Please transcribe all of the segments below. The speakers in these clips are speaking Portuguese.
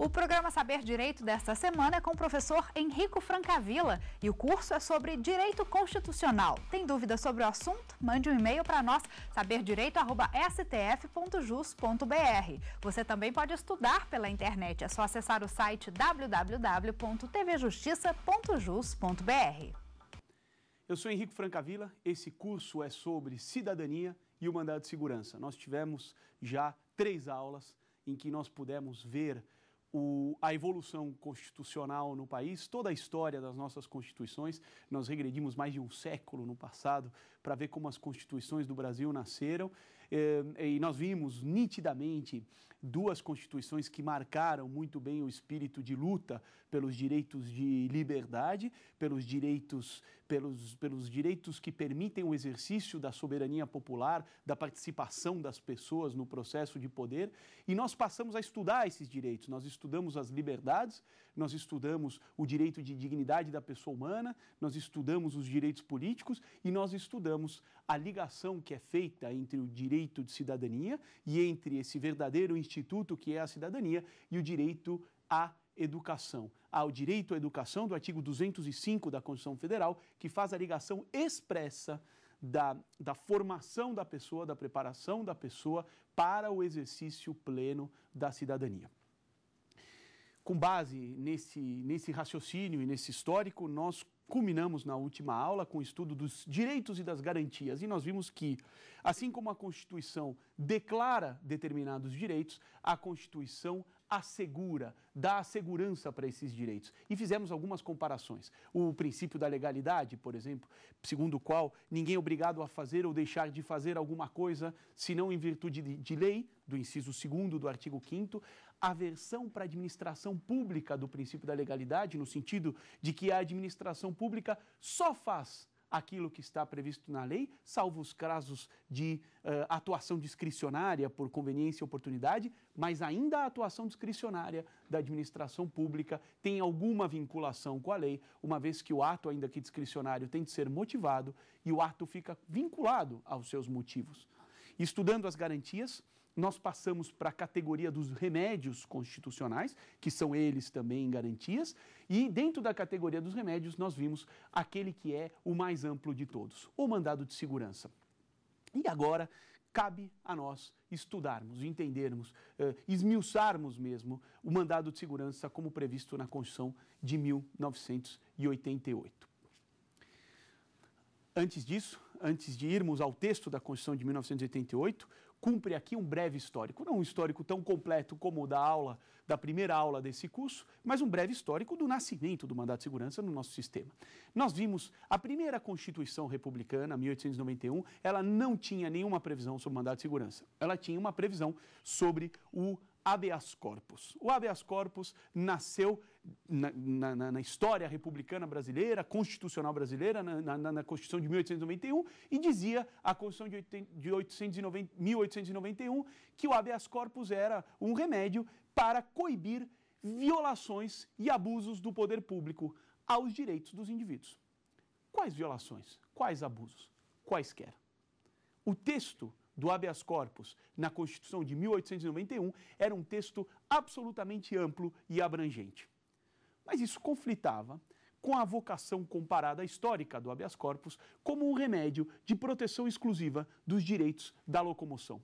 O programa Saber Direito desta semana é com o professor Henrico Francavila e o curso é sobre direito constitucional. Tem dúvida sobre o assunto? Mande um e-mail para nós, saberdireito.stf.jus.br. Você também pode estudar pela internet, é só acessar o site www.tvjustiça.jus.br. Eu sou Henrico Francavila, esse curso é sobre cidadania e o mandado de segurança. Nós tivemos já três aulas em que nós pudemos ver o, a evolução constitucional no país, toda a história das nossas constituições. Nós regredimos mais de um século no passado para ver como as constituições do Brasil nasceram eh, e nós vimos nitidamente duas constituições que marcaram muito bem o espírito de luta pelos direitos de liberdade, pelos direitos, pelos, pelos direitos que permitem o exercício da soberania popular, da participação das pessoas no processo de poder. E nós passamos a estudar esses direitos. Nós estudamos as liberdades, nós estudamos o direito de dignidade da pessoa humana, nós estudamos os direitos políticos e nós estudamos a ligação que é feita entre o direito de cidadania e entre esse verdadeiro instituto que é a cidadania e o direito à educação. Há o direito à educação do artigo 205 da Constituição Federal, que faz a ligação expressa da, da formação da pessoa, da preparação da pessoa para o exercício pleno da cidadania com base nesse, nesse raciocínio e nesse histórico, nós Culminamos na última aula com o estudo dos direitos e das garantias e nós vimos que, assim como a Constituição declara determinados direitos, a Constituição assegura, dá segurança para esses direitos. E fizemos algumas comparações. O princípio da legalidade, por exemplo, segundo o qual ninguém é obrigado a fazer ou deixar de fazer alguma coisa, senão em virtude de lei, do inciso 2 do artigo 5 a versão para a administração pública do princípio da legalidade, no sentido de que a administração pública só faz aquilo que está previsto na lei, salvo os casos de uh, atuação discricionária por conveniência e oportunidade, mas ainda a atuação discricionária da administração pública tem alguma vinculação com a lei, uma vez que o ato, ainda que discricionário, tem de ser motivado e o ato fica vinculado aos seus motivos. Estudando as garantias, nós passamos para a categoria dos remédios constitucionais, que são eles também garantias, e dentro da categoria dos remédios nós vimos aquele que é o mais amplo de todos, o mandado de segurança. E agora cabe a nós estudarmos, entendermos, eh, esmiuçarmos mesmo o mandado de segurança como previsto na Constituição de 1988. Antes disso, antes de irmos ao texto da Constituição de 1988, cumpre aqui um breve histórico, não um histórico tão completo como o da aula, da primeira aula desse curso, mas um breve histórico do nascimento do mandato de segurança no nosso sistema. Nós vimos a primeira Constituição Republicana, 1891, ela não tinha nenhuma previsão sobre o mandato de segurança. Ela tinha uma previsão sobre o habeas corpus. O habeas corpus nasceu na, na, na história republicana brasileira, constitucional brasileira, na, na, Constituição de 1891, e dizia a Constituição de, 80, de 890, 1891 que o habeas corpus era um remédio para coibir violações e abusos do poder público aos direitos dos indivíduos. Quais violações? Quais abusos? Quaisquer. O texto do habeas corpus na Constituição de 1891 era um texto absolutamente amplo e abrangente. Mas isso conflitava com a vocação comparada histórica do habeas corpus como um remédio de proteção exclusiva dos direitos da locomoção.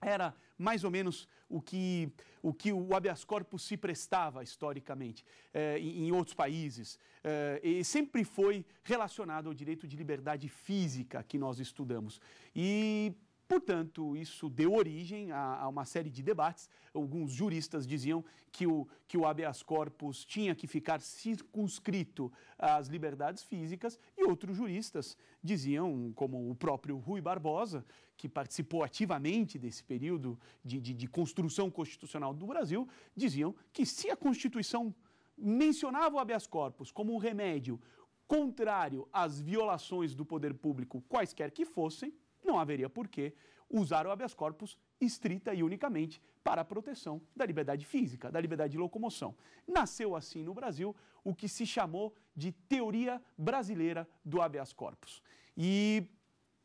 Era mais ou menos o que o, que o habeas corpus se prestava historicamente eh, em, em, outros países. Eh, e sempre foi relacionado ao direito de liberdade física que nós estudamos. E Portanto, isso deu origem a, a, uma série de debates. Alguns juristas diziam que o, que o habeas corpus tinha que ficar circunscrito às liberdades físicas, e outros juristas diziam, como o próprio Rui Barbosa, que participou ativamente desse período de, de, de construção constitucional do Brasil, diziam que se a Constituição mencionava o habeas corpus como um remédio contrário às violações do poder público, quaisquer que fossem, não haveria por que usar o habeas corpus estrita e unicamente para a proteção da liberdade física, da liberdade de locomoção. Nasceu assim no Brasil o que se chamou de teoria brasileira do habeas corpus. E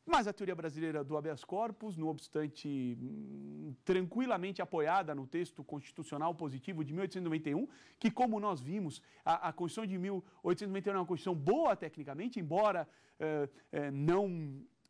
mas a teoria brasileira do habeas corpus, no obstante hum, tranquilamente apoiada no texto constitucional positivo de 1891, que, como nós vimos, a, a Constituição de 1891 é uma Constituição boa tecnicamente, embora eh, eh, não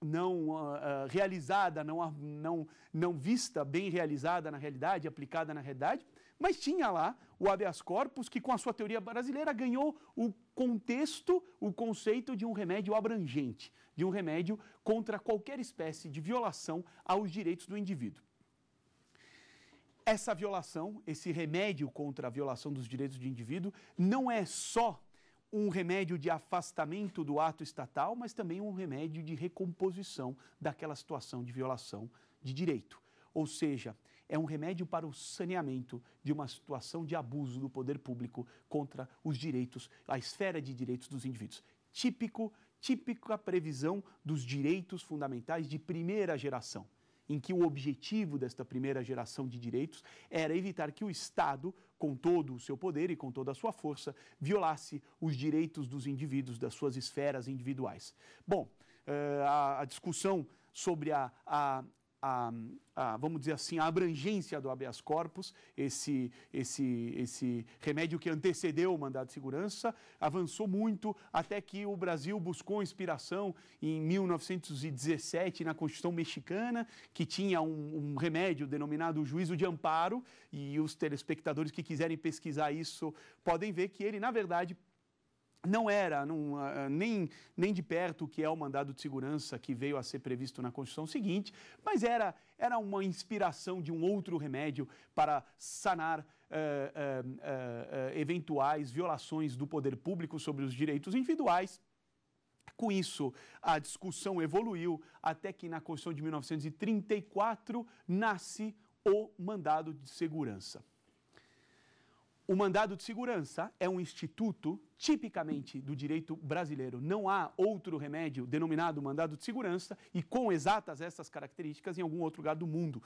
não uh, realizada, não, ah, não, não vista bem realizada na realidade, aplicada na realidade, mas tinha lá o habeas corpus, que com a sua teoria brasileira ganhou o contexto, o conceito de um remédio abrangente, de um remédio contra qualquer espécie de violação aos direitos do indivíduo. Essa violação, esse remédio contra a violação dos direitos do indivíduo, não é só um remédio de afastamento do ato estatal, mas também um remédio de recomposição daquela situação de violação de direito. Ou seja, é um remédio para o saneamento de uma situação de abuso do poder público contra os direitos, a esfera de direitos dos indivíduos. Típico, típica previsão dos direitos fundamentais de primeira geração em que o objetivo desta primeira geração de direitos era evitar que o Estado, com todo o seu poder e com toda a sua força, violasse os direitos dos indivíduos, das suas esferas individuais. Bom, eh, a discussão sobre a, a, a, a, vamos dizer assim, a abrangência do habeas corpus, esse, esse, esse remédio que antecedeu o mandado de segurança, avançou muito até que o Brasil buscou inspiração em 1917 na Constituição Mexicana, que tinha um, um remédio denominado juízo de amparo, e os telespectadores que quiserem pesquisar isso podem ver que ele, na verdade, não era não, uh, nem, nem de perto o que é o mandado de segurança que veio a ser previsto na Constituição seguinte, mas era, era uma inspiração de um outro remédio para sanar uh, uh, eventuais violações do poder público sobre os direitos individuais. Com isso, a discussão evoluiu até que na Constituição de 1934 nasce o mandado de segurança. O mandado de segurança é um instituto tipicamente do direito brasileiro. Não há outro remédio denominado mandado de segurança e com exatas essas características em algum outro lugar do mundo.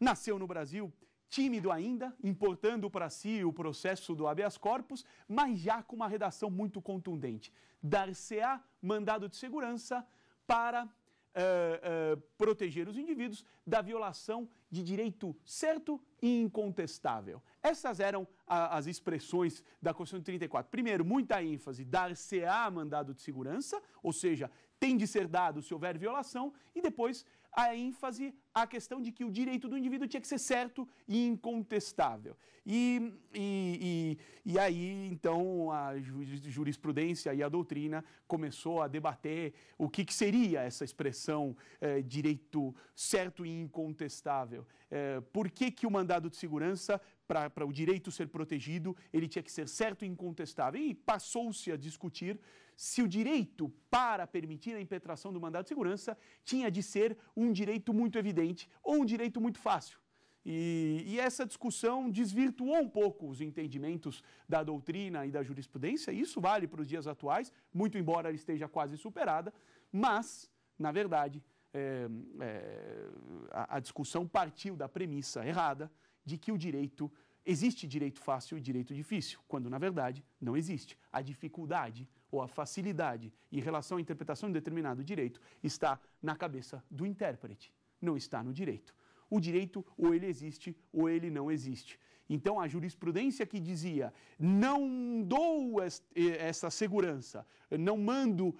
Nasceu no Brasil, tímido ainda, importando para si o processo do habeas corpus, mas já com uma redação muito contundente. Dar-se-á mandado de segurança para Uh, uh, proteger os indivíduos da violação de direito certo e incontestável. Essas eram a, as expressões da Constituição de 34. Primeiro, muita ênfase, dar-se-á mandado de segurança, ou seja, tem de ser dado se houver violação, e depois a ênfase a questão de que o direito do indivíduo tinha que ser certo e incontestável. E, e, e, e aí, então, a jurisprudência e a doutrina começou a debater o que, que seria essa expressão eh, direito certo e incontestável. Eh, por que, que o mandado de segurança para o direito ser protegido, ele tinha que ser certo e incontestável. E passou-se a discutir se o direito para permitir a impetração do mandado de segurança tinha de ser um direito muito evidente ou um direito muito fácil. E, e, essa discussão desvirtuou um pouco os entendimentos da doutrina e da jurisprudência. Isso vale para os dias atuais, muito embora ela esteja quase superada, mas, na verdade, é, é, a, a discussão partiu da premissa errada de que o direito existe direito fácil e direito difícil, quando na verdade não existe. A dificuldade ou a facilidade em relação à interpretação de determinado direito está na cabeça do intérprete, não está no direito. O direito ou ele existe ou ele não existe. Então, a jurisprudência que dizia não dou essa segurança, não mando uh,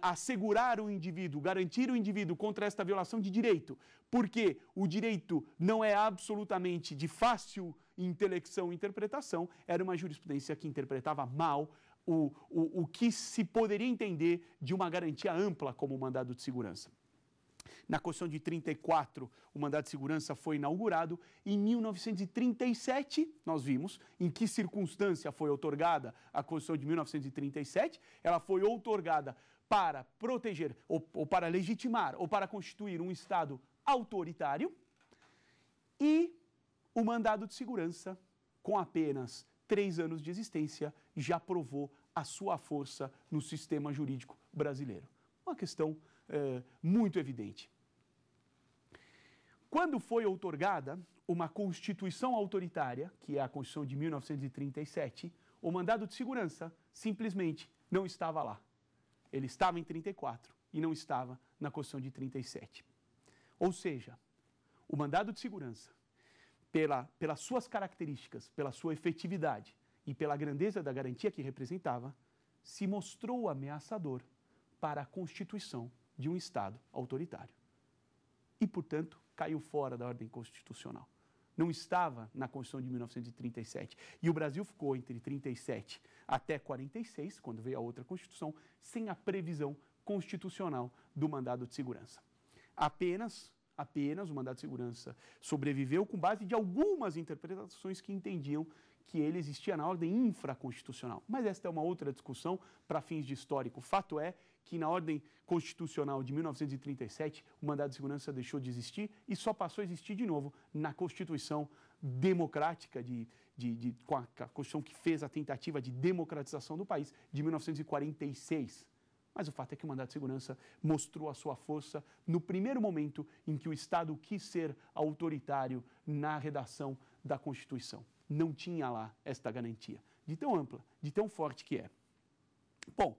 assegurar o indivíduo, garantir o indivíduo contra esta violação de direito, porque o direito não é absolutamente de fácil intelecção e interpretação, era uma jurisprudência que interpretava mal o, o, o que se poderia entender de uma garantia ampla como mandado de segurança. Na Constituição de 34, o mandado de segurança foi inaugurado. Em 1937, nós vimos em que circunstância foi otorgada a Constituição de 1937. Ela foi otorgada para proteger, ou, ou para legitimar, ou para constituir um Estado autoritário. E o mandado de segurança, com apenas três anos de existência, já provou a sua força no sistema jurídico brasileiro. Uma questão é, muito evidente. Quando foi outorgada uma Constituição autoritária, que é a Constituição de 1937, o mandado de segurança simplesmente não estava lá. Ele estava em 34 e não estava na Constituição de 37. Ou seja, o mandado de segurança, pela, pelas suas características, pela sua efetividade, e pela grandeza da garantia que representava, se mostrou ameaçador para a constituição de um Estado autoritário. E, portanto, caiu fora da ordem constitucional. Não estava na Constituição de 1937. E o Brasil ficou entre 37 até 46, quando veio a outra Constituição, sem a previsão constitucional do mandado de segurança. Apenas, apenas o mandado de segurança sobreviveu com base de algumas interpretações que entendiam que ele existia na ordem infraconstitucional. Mas esta é uma outra discussão para fins de histórico. O Fato é que na ordem constitucional de 1937 o mandado de segurança deixou de existir e só passou a existir de novo na Constituição democrática de, de, de com a Constituição que fez a tentativa de democratização do país de 1946. Mas o fato é que o mandato de segurança mostrou a sua força no primeiro momento em que o Estado quis ser autoritário na redação da Constituição não tinha lá esta garantia, de tão ampla, de tão forte que é. Bom,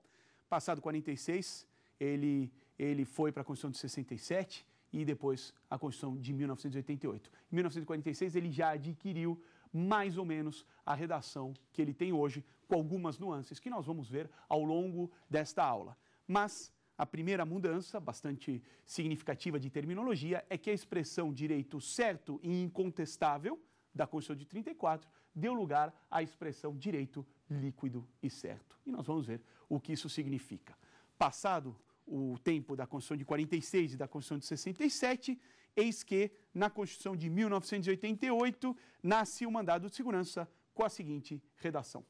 passado 46, ele, ele foi para a Constituição de 67 e depois a Constituição de 1988. Em 1946, ele já adquiriu mais ou menos a redação que ele tem hoje, com algumas nuances que nós vamos ver ao longo desta aula. Mas a primeira mudança, bastante significativa de terminologia, é que a expressão direito certo e incontestável da Constituição de 34, deu lugar à expressão direito líquido e certo. E nós vamos ver o que isso significa. Passado o tempo da Constituição de 46 e da Constituição de 67, eis que na Constituição de 1988 nasce o mandado de segurança com a seguinte redação: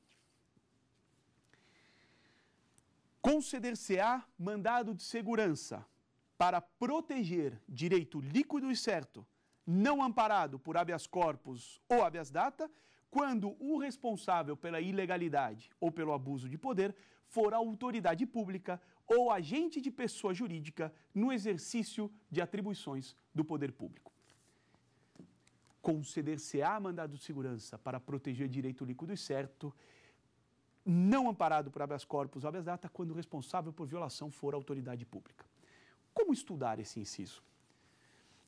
Conceder-se-á mandado de segurança para proteger direito líquido e certo não amparado por habeas corpus ou habeas data, quando o responsável pela ilegalidade ou pelo abuso de poder for autoridade pública ou agente de pessoa jurídica no exercício de atribuições do poder público. Conceder-se-á mandado de segurança para proteger direito líquido e certo, não amparado por habeas corpus ou habeas data, quando o responsável por violação for autoridade pública. Como estudar esse inciso?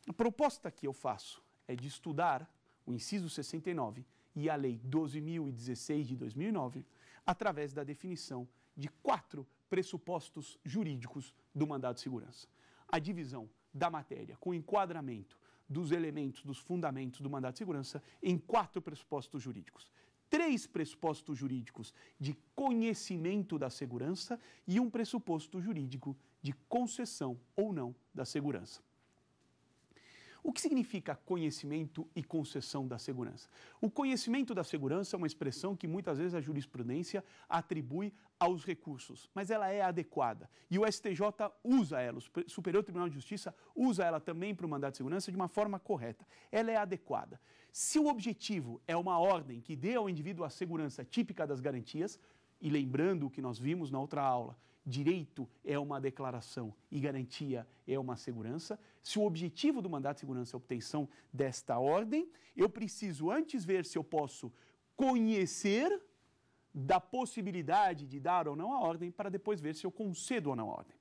A proposta que eu faço é de estudar o inciso 69 e a Lei 12.016 de 2009 através da definição de quatro pressupostos jurídicos do mandado de segurança. A divisão da matéria com enquadramento dos elementos, dos fundamentos do mandado de segurança em quatro pressupostos jurídicos. Três pressupostos jurídicos de conhecimento da segurança e um pressuposto jurídico de concessão ou não da segurança. O que significa conhecimento e concessão da segurança? O conhecimento da segurança é uma expressão que muitas vezes a jurisprudência atribui aos recursos, mas ela é adequada. E o STJ usa ela, o Superior Tribunal de Justiça usa ela também para o mandato de segurança de uma forma correta. Ela é adequada. Se o objetivo é uma ordem que dê ao indivíduo a segurança típica das garantias, e lembrando o que nós vimos na outra aula, Direito é uma declaração e garantia é uma segurança. Se o objetivo do mandato de segurança é a obtenção desta ordem, eu preciso antes ver se eu posso conhecer da possibilidade de dar ou não a ordem, para depois ver se eu concedo ou não a ordem.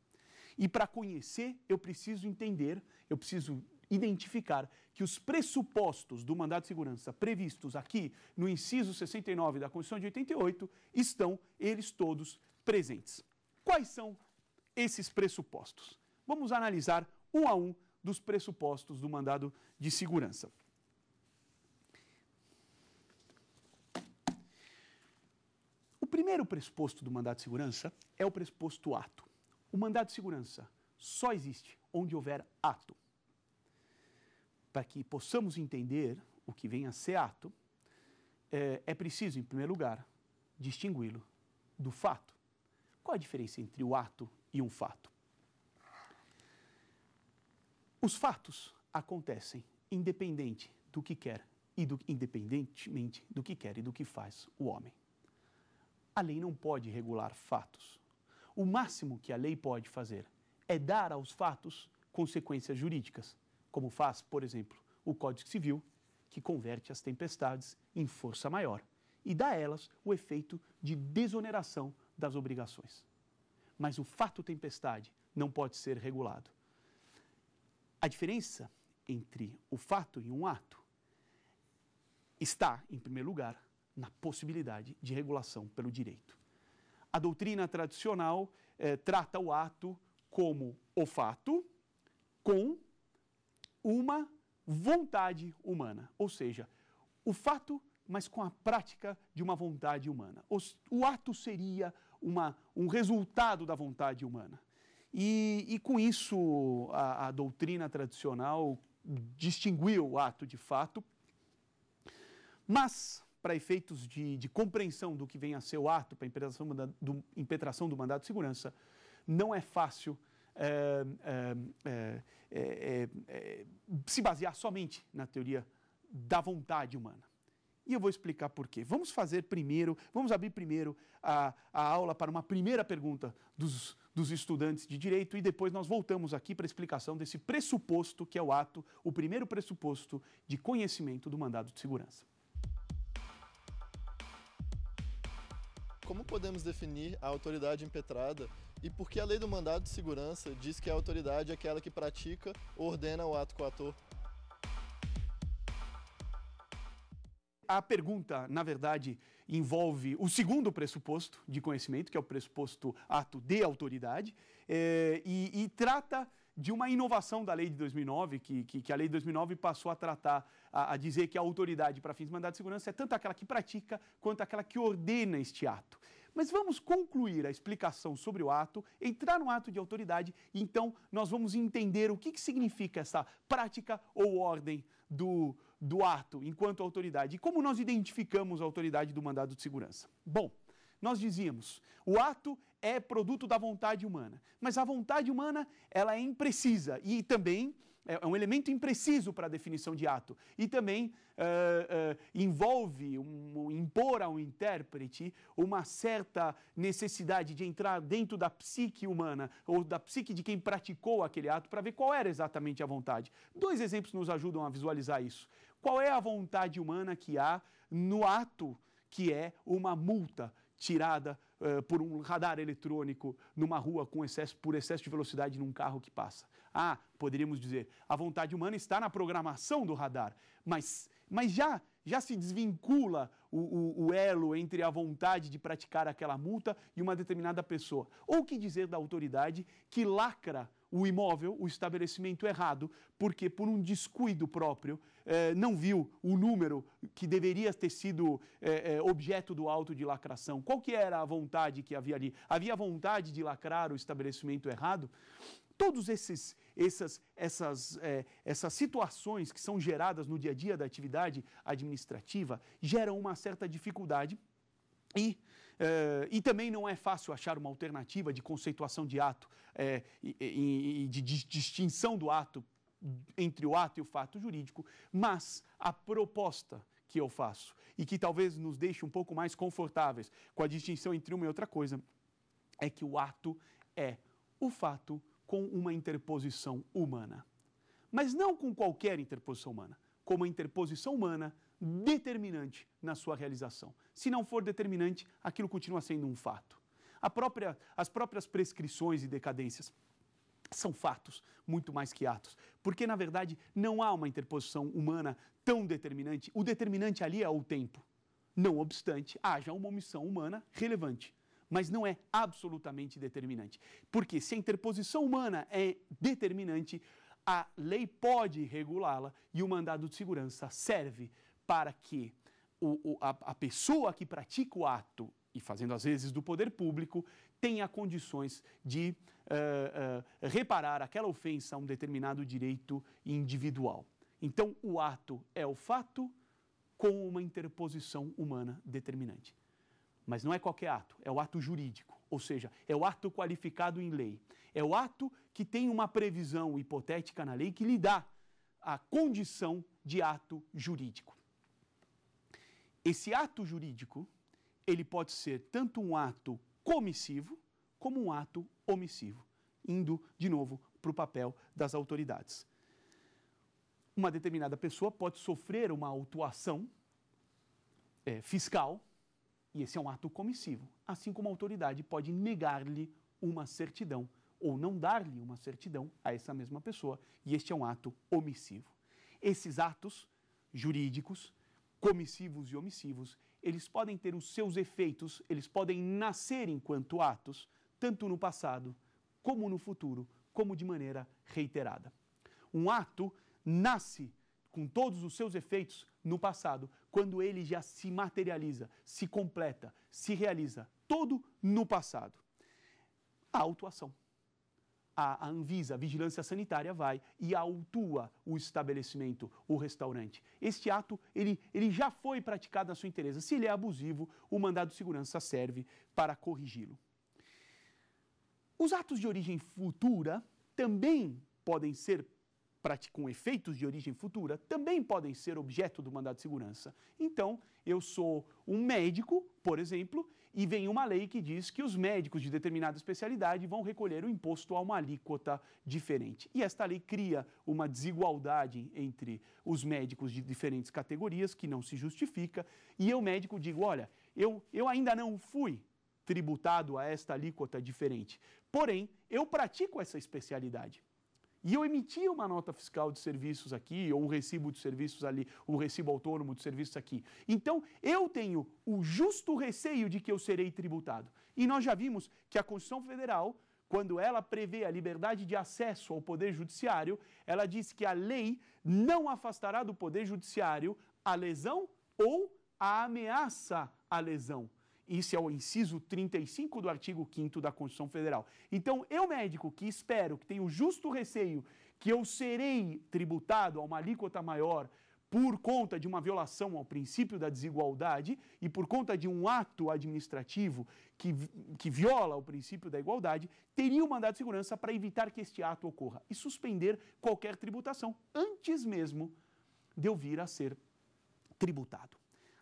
E para conhecer, eu preciso entender, eu preciso identificar que os pressupostos do mandato de segurança previstos aqui no inciso 69 da Constituição de 88 estão eles todos presentes. Quais são esses pressupostos? Vamos analisar um a um dos pressupostos do mandado de segurança. O primeiro pressuposto do mandado de segurança é o pressuposto ato. O mandado de segurança só existe onde houver ato. Para que possamos entender o que vem a ser ato, eh, é, preciso, em primeiro lugar, distingui-lo do fato. Qual a diferença entre o ato e um fato? Os fatos acontecem independente do que quer e do, independentemente do que quer e do que faz o homem. A lei não pode regular fatos. O máximo que a lei pode fazer é dar aos fatos consequências jurídicas, como faz, por exemplo, o Código Civil, que converte as tempestades em força maior e dá a elas o efeito de desoneração das obrigações. Mas o fato tempestade não pode ser regulado. A diferença entre o fato e um ato está, em primeiro lugar, na possibilidade de regulação pelo direito. A doutrina tradicional eh, trata o ato como o fato com uma vontade humana, ou seja, o fato, mas com a prática de uma vontade humana. O, o ato seria uma, um resultado da vontade humana. E, e com isso, a, a doutrina tradicional distinguiu o ato de fato, mas para efeitos de, de, compreensão do que vem a ser o ato, para impetração do, impetração do mandado de segurança, não é fácil é, é, é, se basear somente na teoria da vontade humana. E eu vou explicar por quê. Vamos fazer primeiro, vamos abrir primeiro a, a aula para uma primeira pergunta dos, dos estudantes de direito e depois nós voltamos aqui para a explicação desse pressuposto que é o ato, o primeiro pressuposto de conhecimento do mandado de segurança. Como podemos definir a autoridade impetrada e por que a lei do mandado de segurança diz que a autoridade é aquela que pratica ou ordena o ato coator? a pergunta, na verdade, envolve o segundo pressuposto de conhecimento, que é o pressuposto ato de autoridade, é, e, e, trata de uma inovação da lei de 2009, que, que, que a lei de 2009 passou a tratar, a, a dizer que a autoridade para fins de mandado de segurança é tanto aquela que pratica quanto aquela que ordena este ato. Mas vamos concluir a explicação sobre o ato, entrar no ato de autoridade, e então nós vamos entender o que, que significa essa prática ou ordem do, do ato enquanto autoridade e como nós identificamos a autoridade do mandado de segurança. Bom, nós dizíamos, o ato é produto da vontade humana, mas a vontade humana ela é imprecisa e também é, é um elemento impreciso para a definição de ato e também uh, uh, envolve um, impor ao intérprete uma certa necessidade de entrar dentro da psique humana ou da psique de quem praticou aquele ato para ver qual era exatamente a vontade. Dois exemplos nos ajudam a visualizar isso. Qual é a vontade humana que há no ato que é uma multa tirada uh, por um radar eletrônico numa rua com excesso, por excesso de velocidade num carro que passa? Ah, poderíamos dizer, a vontade humana está na programação do radar, mas, mas já, já se desvincula o, o, o elo entre a vontade de praticar aquela multa e uma determinada pessoa. Ou que dizer da autoridade que lacra o imóvel, o estabelecimento errado, porque por um descuido próprio eh, não viu o número que deveria ter sido eh, eh objeto do auto de lacração. Qual que era a vontade que havia ali? Havia vontade de lacrar o estabelecimento errado? todos esses essas essas é, essas situações que são geradas no dia a dia da atividade administrativa geram uma certa dificuldade e é, e também não é fácil achar uma alternativa de conceituação de ato é, e, e, e de distinção do ato entre o ato e o fato jurídico, mas a proposta que eu faço e que talvez nos deixe um pouco mais confortáveis com a distinção entre uma e outra coisa é que o ato é o fato com uma interposição humana. Mas não com qualquer interposição humana, com uma interposição humana determinante na sua realização. Se não for determinante, aquilo continua sendo um fato. Própria, as próprias prescrições e decadências são fatos, muito mais que atos. Porque, na verdade, não há uma interposição humana tão determinante. O determinante ali é o tempo. Não obstante, haja uma omissão humana relevante mas não é absolutamente determinante. Porque se a interposição humana é determinante, a lei pode regulá-la e o mandado de segurança serve para que o, o, a, a pessoa que pratica o ato e fazendo às vezes do poder público, tenha condições de uh, uh, reparar aquela ofensa a um determinado direito individual. Então, o ato é o fato com uma interposição humana determinante. Mas não é qualquer ato, é o ato jurídico, ou seja, é o ato qualificado em lei. É o ato que tem uma previsão hipotética na lei que lhe dá a condição de ato jurídico. Esse ato jurídico, ele pode ser tanto um ato comissivo como um ato omissivo, indo de novo para o papel das autoridades. Uma determinada pessoa pode sofrer uma autuação é, fiscal e esse é um ato comissivo, assim como a autoridade pode negar-lhe uma certidão ou não dar-lhe uma certidão a essa mesma pessoa, e este é um ato omissivo. Esses atos jurídicos, comissivos e omissivos, eles podem ter os seus efeitos, eles podem nascer enquanto atos, tanto no passado como no futuro, como de maneira reiterada. Um ato nasce com todos os seus efeitos no passado, quando ele já se materializa, se completa, se realiza, todo no passado. A autuação. A Anvisa, a Vigilância Sanitária, vai e autua o estabelecimento, o restaurante. Este ato, ele, ele já foi praticado na sua interesa. Se ele é abusivo, o mandado de segurança serve para corrigi-lo. Os atos de origem futura também podem ser com efeitos de origem futura também podem ser objeto do mandado de segurança. Então, eu sou um médico, por exemplo, e vem uma lei que diz que os médicos de determinada especialidade vão recolher o imposto a uma alíquota diferente. E esta lei cria uma desigualdade entre os médicos de diferentes categorias que não se justifica. E eu, médico, digo: olha, eu, eu ainda não fui tributado a esta alíquota diferente. Porém, eu pratico essa especialidade e eu emitia uma nota fiscal de serviços aqui, ou um recibo de serviços ali, um recibo autônomo de serviços aqui. Então, eu tenho o justo receio de que eu serei tributado. E nós já vimos que a Constituição Federal, quando ela prevê a liberdade de acesso ao Poder Judiciário, ela diz que a lei não afastará do Poder Judiciário a lesão ou a ameaça à lesão. Isso é o inciso 35 do artigo 5 da Constituição Federal. Então, eu, médico, que espero, que tenho justo receio que eu serei tributado a uma alíquota maior por conta de uma violação ao princípio da desigualdade e por conta de um ato administrativo que, que viola o princípio da igualdade, teria um mandado de segurança para evitar que este ato ocorra e suspender qualquer tributação antes mesmo de eu vir a ser tributado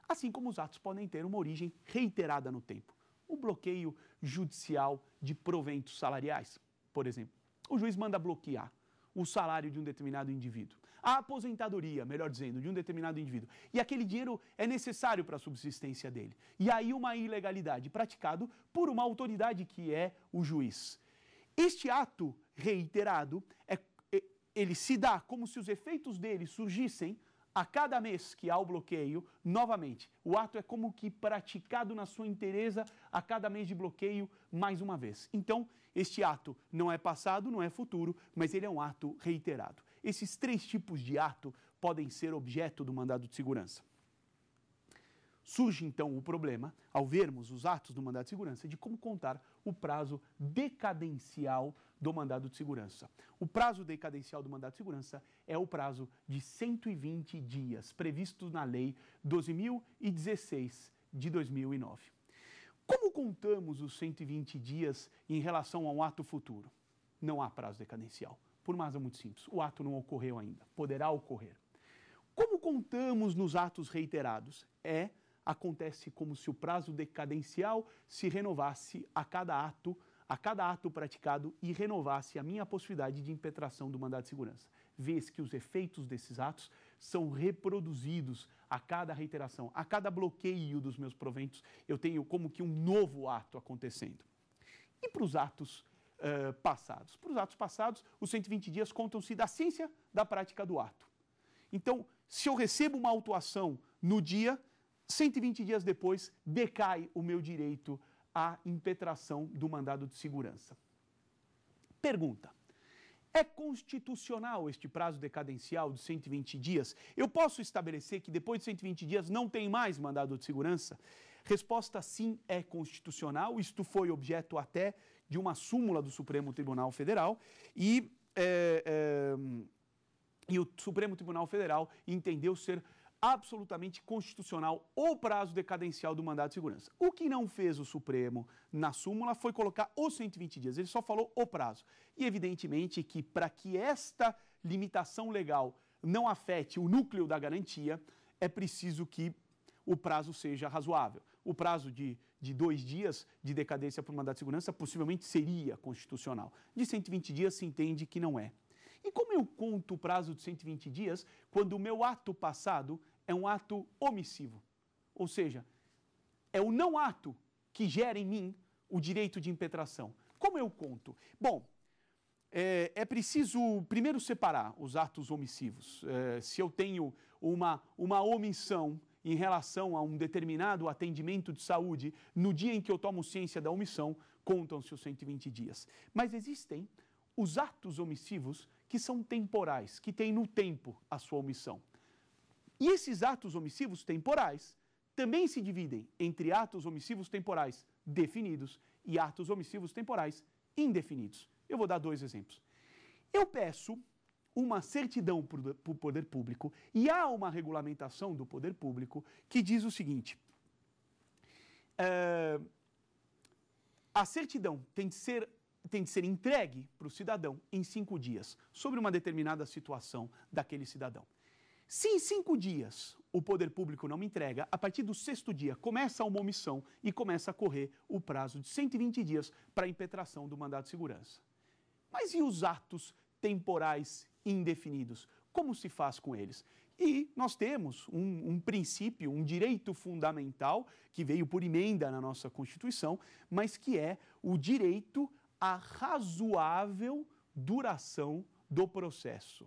assim como os atos podem ter uma origem reiterada no tempo. O bloqueio judicial de proventos salariais, por exemplo. O juiz manda bloquear o salário de um determinado indivíduo, a aposentadoria, melhor dizendo, de um determinado indivíduo, e aquele dinheiro é necessário para a subsistência dele. E aí uma ilegalidade praticado por uma autoridade que é o juiz. Este ato reiterado é, é ele se dá como se os efeitos dele surgissem a cada mês que há o bloqueio, novamente, o ato é como que praticado na sua inteireza a cada mês de bloqueio, mais uma vez. Então, este ato não é passado, não é futuro, mas ele é um ato reiterado. Esses três tipos de ato podem ser objeto do mandado de segurança. Surge então o problema, ao vermos os atos do mandado de segurança, de como contar o prazo decadencial do mandado de segurança. O prazo decadencial do mandado de segurança é o prazo de 120 dias, previsto na Lei 12.016 de 2009. Como contamos os 120 dias em relação a um ato futuro? Não há prazo decadencial, por uma razão muito simples: o ato não ocorreu ainda, poderá ocorrer. Como contamos nos atos reiterados? É acontece como se o prazo decadencial se renovasse a cada ato, a cada ato praticado e renovasse a minha possibilidade de impetração do mandato de segurança, vez que os efeitos desses atos são reproduzidos a cada reiteração, a cada bloqueio dos meus proventos, eu tenho como que um novo ato acontecendo. E para os atos uh, passados? Para os atos passados, os 120 dias contam-se da ciência da prática do ato. Então, se eu recebo uma autuação no dia, 120 dias depois, decai o meu direito à impetração do mandado de segurança. Pergunta: é constitucional este prazo decadencial de 120 dias? Eu posso estabelecer que depois de 120 dias não tem mais mandado de segurança? Resposta sim é constitucional. Isto foi objeto até de uma súmula do Supremo Tribunal Federal e, é, é, e o Supremo Tribunal Federal entendeu ser absolutamente constitucional o prazo decadencial do mandato de segurança. O que não fez o Supremo na súmula foi colocar os 120 dias, ele só falou o prazo. E evidentemente que para que esta limitação legal não afete o núcleo da garantia, é preciso que o prazo seja razoável. O prazo de, de dois dias de decadência por mandato de segurança possivelmente seria constitucional. De 120 dias se entende que não é. E como eu conto o prazo de 120 dias quando o meu ato passado é um ato omissivo. Ou seja, é o não ato que gera em mim o direito de impetração. Como eu conto? Bom, é, é preciso primeiro separar os atos omissivos. É, se eu tenho uma, uma omissão em relação a um determinado atendimento de saúde, no dia em que eu tomo ciência da omissão, contam-se os 120 dias. Mas existem os atos omissivos que são temporais, que têm no tempo a sua omissão. E esses atos omissivos temporais também se dividem entre atos omissivos temporais definidos e atos omissivos temporais indefinidos. Eu vou dar dois exemplos. Eu peço uma certidão para o poder público e há uma regulamentação do poder público que diz o seguinte: uh, a certidão tem de ser tem de ser entregue para o cidadão em cinco dias sobre uma determinada situação daquele cidadão. Se em cinco dias o poder público não me entrega, a partir do sexto dia começa uma omissão e começa a correr o prazo de 120 dias para a impetração do mandado de segurança. Mas e os atos temporais indefinidos? Como se faz com eles? E nós temos um, um princípio, um direito fundamental que veio por emenda na nossa Constituição, mas que é o direito à razoável duração do processo.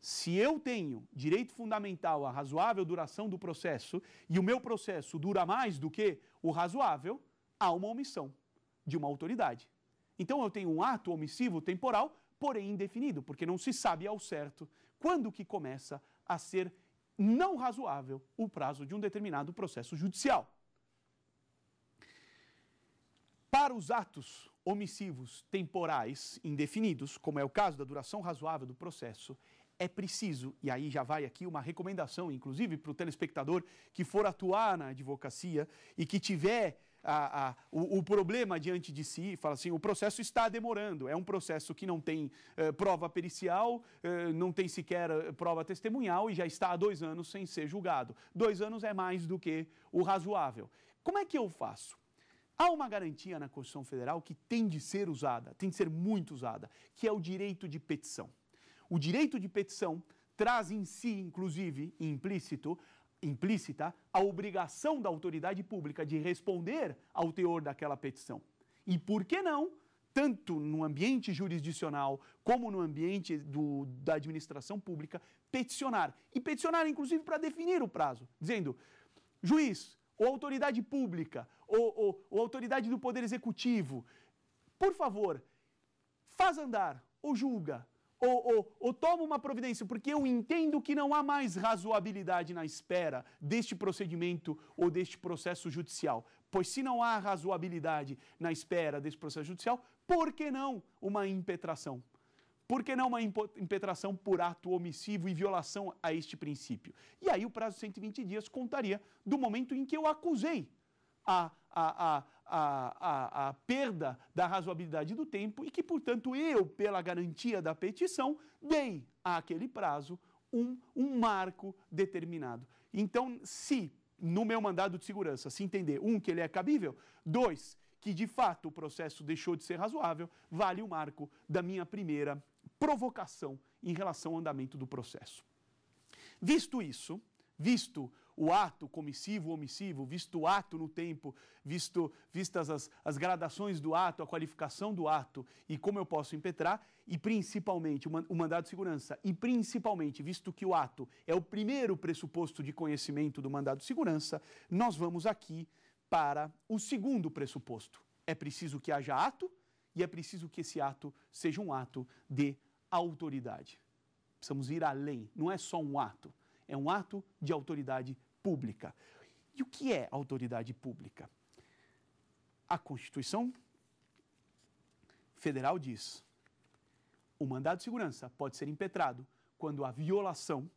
Se eu tenho direito fundamental à razoável duração do processo e o meu processo dura mais do que o razoável, há uma omissão de uma autoridade. Então eu tenho um ato omissivo temporal, porém indefinido, porque não se sabe ao certo quando que começa a ser não razoável o prazo de um determinado processo judicial. Para os atos omissivos temporais indefinidos, como é o caso da duração razoável do processo, é preciso, e aí já vai aqui uma recomendação, inclusive para o telespectador que for atuar na advocacia e que tiver a, a, o, o, problema diante de si, fala assim: o processo está demorando, é um processo que não tem eh, prova pericial, eh, não tem sequer eh, prova testemunhal e já está há dois anos sem ser julgado. Dois anos é mais do que o razoável. Como é que eu faço? Há uma garantia na Constituição Federal que tem de ser usada, tem de ser muito usada, que é o direito de petição. O direito de petição traz em si, inclusive, implícito, implícita, a obrigação da autoridade pública de responder ao teor daquela petição. E por que não, tanto no ambiente jurisdicional como no ambiente do, da administração pública, peticionar? E peticionar, inclusive, para definir o prazo, dizendo, juiz, ou autoridade pública, ou, ou, ou autoridade do Poder Executivo, por favor, faz andar ou julga ou, ou, ou tomo uma providência, porque eu entendo que não há mais razoabilidade na espera deste procedimento ou deste processo judicial. Pois se não há razoabilidade na espera desse processo judicial, por que não uma impetração? Por que não uma impetração por ato omissivo e violação a este princípio? E aí o prazo de 120 dias contaria do momento em que eu acusei a, a, a, a, a, a, perda da razoabilidade do tempo e que, portanto, eu, pela garantia da petição, dei àquele prazo um, um marco determinado. Então, se no meu mandado de segurança se entender, um, que ele é cabível, dois, que de fato o processo deixou de ser razoável, vale o marco da minha primeira provocação em relação ao andamento do processo. Visto isso, visto o ato comissivo, omissivo, visto o ato no tempo, visto, vistas as, as gradações do ato, a qualificação do ato e como eu posso impetrar, e principalmente o mandado de segurança, e principalmente, visto que o ato é o primeiro pressuposto de conhecimento do mandado de segurança, nós vamos aqui para o segundo pressuposto. É preciso que haja ato e é preciso que esse ato seja um ato de autoridade. Precisamos ir além, não é só um ato, é um ato de autoridade pública. E o que é autoridade pública? A Constituição Federal diz: o mandado de segurança pode ser impetrado quando a violação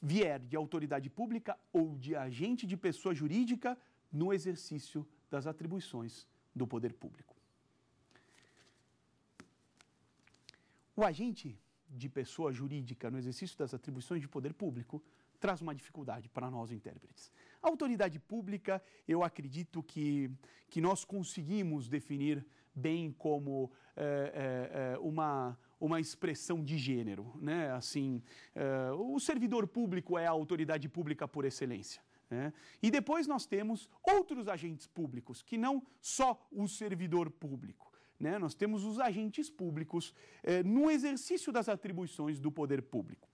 vier de autoridade pública ou de agente de pessoa jurídica no exercício das atribuições do poder público. O agente de pessoa jurídica no exercício das atribuições de poder público traz uma dificuldade para nós intérpretes. A autoridade pública, eu acredito que, que nós conseguimos definir bem como é, é, uma, uma expressão de gênero. Né? Assim, é, o servidor público é a autoridade pública por excelência. Né? E depois nós temos outros agentes públicos, que não só o servidor público. Né? Nós temos os agentes públicos no exercício das atribuições do poder público.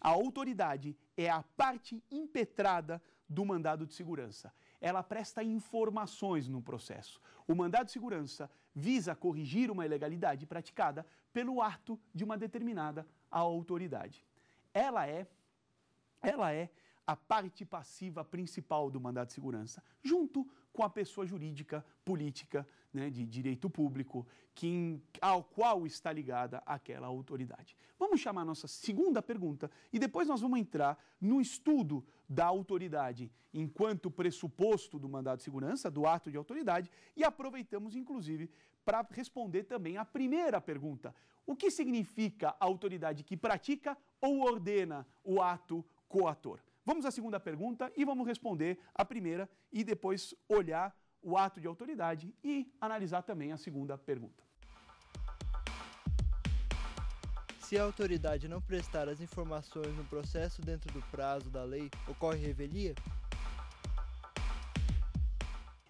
A autoridade é a parte impetrada do mandado de segurança. Ela presta informações no processo. O mandado de segurança visa corrigir uma ilegalidade praticada pelo ato de uma determinada autoridade. Ela é ela é a parte passiva principal do mandado de segurança, junto com a pessoa jurídica, política, né, de direito público que, ao qual está ligada aquela autoridade. Vamos chamar a nossa segunda pergunta e depois nós vamos entrar no estudo da autoridade enquanto pressuposto do mandado de segurança, do ato de autoridade, e aproveitamos, inclusive, para responder também a primeira pergunta. O que significa a autoridade que pratica ou ordena o ato coator? Vamos à segunda pergunta e vamos responder a primeira e depois olhar o ato de autoridade e analisar também a segunda pergunta. Se a autoridade não prestar as informações no processo dentro do prazo da lei, ocorre revelia?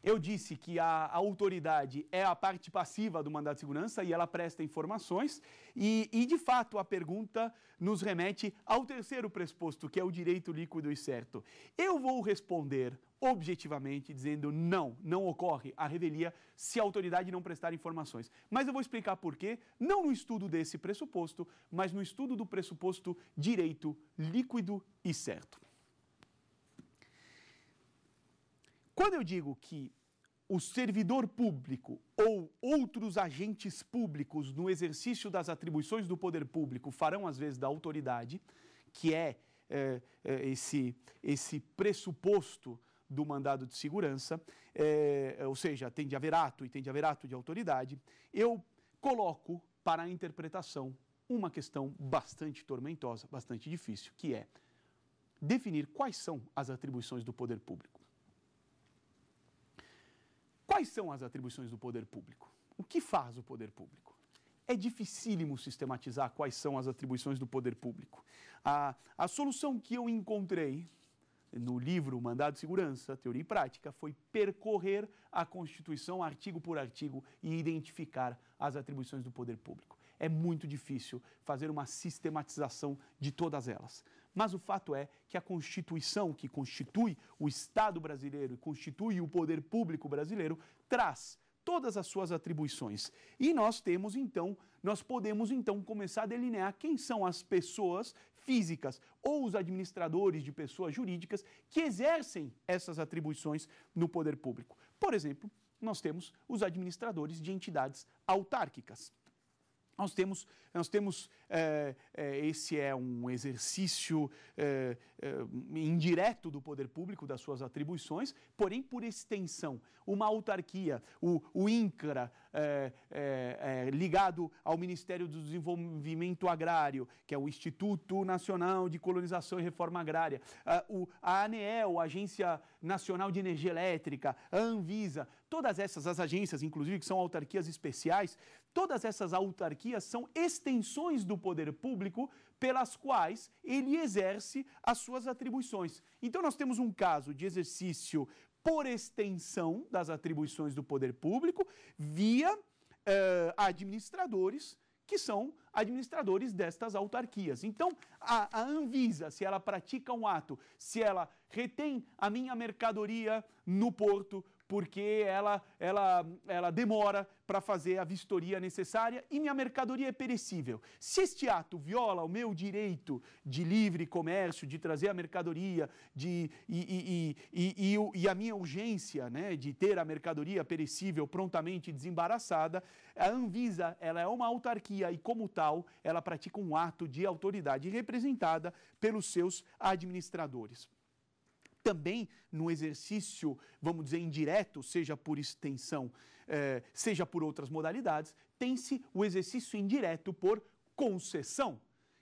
Eu disse que a, autoridade é a parte passiva do mandato de segurança e ela presta informações, e, e, de fato a pergunta nos remete ao terceiro pressuposto, que é o direito líquido e certo. Eu vou responder objetivamente dizendo não, não ocorre a revelia se a autoridade não prestar informações. Mas eu vou explicar por quê, não no estudo desse pressuposto, mas no estudo do pressuposto direito, líquido e certo. Quando eu digo que o servidor público ou outros agentes públicos no exercício das atribuições do poder público farão às vezes da autoridade, que é, é, é esse, esse pressuposto do mandado de segurança, é, é, ou seja, tem de haver ato e tem de haver ato de autoridade, eu coloco para a interpretação uma questão bastante tormentosa, bastante difícil, que é definir quais são as atribuições do poder público. Quais são as atribuições do poder público? O que faz o poder público? É dificílimo sistematizar quais são as atribuições do poder público. A, a solução que eu encontrei no livro Mandado de Segurança, Teoria e Prática, foi percorrer a Constituição artigo por artigo e identificar as atribuições do poder público. É muito difícil fazer uma sistematização de todas elas. Mas o fato é que a Constituição, que constitui o Estado brasileiro e constitui o poder público brasileiro, traz todas as suas atribuições. E nós temos então, nós podemos então começar a delinear quem são as pessoas físicas ou os administradores de pessoas jurídicas que exercem essas atribuições no poder público. Por exemplo, nós temos os administradores de entidades autárquicas. Nós temos, nós temos é, é, esse é um exercício é, indireto do poder público, das suas atribuições, porém, por extensão, uma autarquia, o, o INCRA, é, é, é, ligado ao Ministério do Desenvolvimento Agrário, que é o Instituto Nacional de Colonização e Reforma Agrária, a, é, o, a ANEEL, a Agência Nacional de Energia Elétrica, a Anvisa, todas essas as agências, inclusive, que são autarquias especiais, todas essas autarquias são extensões do poder público pelas quais ele exerce as suas atribuições. Então, nós temos um caso de exercício por extensão das atribuições do poder público, via uh, administradores que são administradores destas autarquias. Então, a, a, Anvisa, se ela pratica um ato, se ela retém a minha mercadoria no porto porque ela, ela, ela demora para fazer a vistoria necessária e minha mercadoria é perecível. Se este ato viola o meu direito de livre comércio, de trazer a mercadoria de, e, e, e, e a minha urgência né, de ter a mercadoria perecível prontamente desembaraçada, a Anvisa ela é uma autarquia e, como tal, ela pratica um ato de autoridade representada pelos seus administradores também no exercício, vamos dizer, indireto, seja por extensão, eh, seja por outras modalidades, tem-se o exercício indireto por concessão.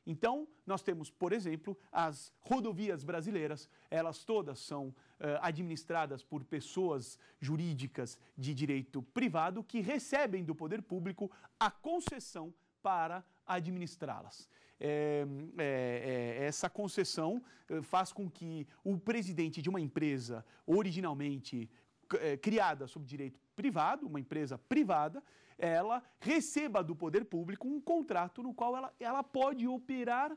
Então, nós temos, por exemplo, as rodovias brasileiras, elas todas são eh, administradas por pessoas jurídicas de direito privado que recebem do poder público a concessão para administrá-las. É, é, é, essa concessão eh, faz com que o presidente de uma empresa originalmente eh, criada sob direito privado, uma empresa privada, ela receba do poder público um contrato no qual ela, ela pode operar